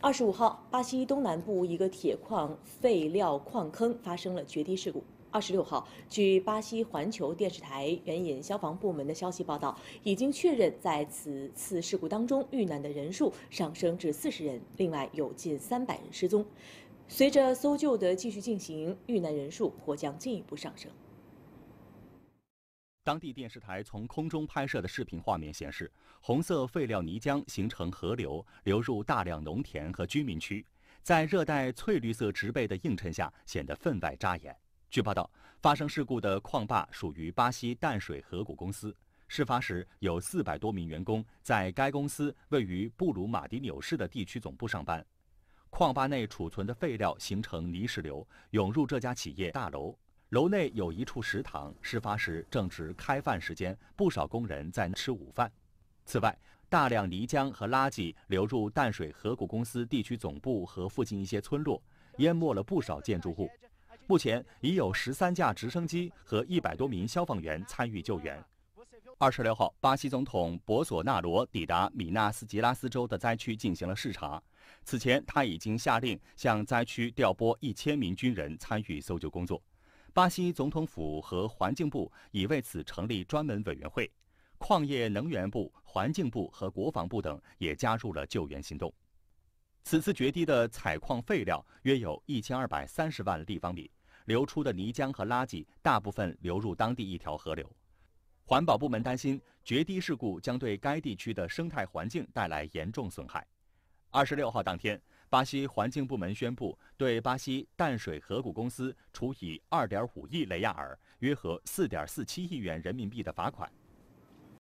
二十五号，巴西东南部一个铁矿废料矿坑发生了决堤事故。二十六号，据巴西环球电视台援引消防部门的消息报道，已经确认在此次事故当中遇难的人数上升至四十人，另外有近三百人失踪。随着搜救的继续进行，遇难人数或将进一步上升。当地电视台从空中拍摄的视频画面显示，红色废料泥浆形成河流，流入大量农田和居民区，在热带翠绿色植被的映衬下，显得分外扎眼。据报道，发生事故的矿坝属于巴西淡水河谷公司。事发时，有四百多名员工在该公司位于布鲁马迪纽市的地区总部上班。矿坝内储存的废料形成泥石流，涌入这家企业大楼。楼内有一处食堂，事发时正值开饭时间，不少工人在吃午饭。此外，大量泥浆和垃圾流入淡水河谷公司地区总部和附近一些村落，淹没了不少建筑物。目前已有十三架直升机和一百多名消防员参与救援。二十六号，巴西总统博索纳罗抵达米纳斯吉拉斯州的灾区进行了视察。此前，他已经下令向灾区调拨一千名军人参与搜救工作。巴西总统府和环境部已为此成立专门委员会，矿业能源部、环境部和国防部等也加入了救援行动。此次决堤的采矿废料约有一千二百三十万立方米，流出的泥浆和垃圾大部分流入当地一条河流。环保部门担心决堤事故将对该地区的生态环境带来严重损害。二十六号当天。巴西环境部门宣布，对巴西淡水河谷公司处以2.5亿雷亚尔（约合4.47亿元人民币）的罚款。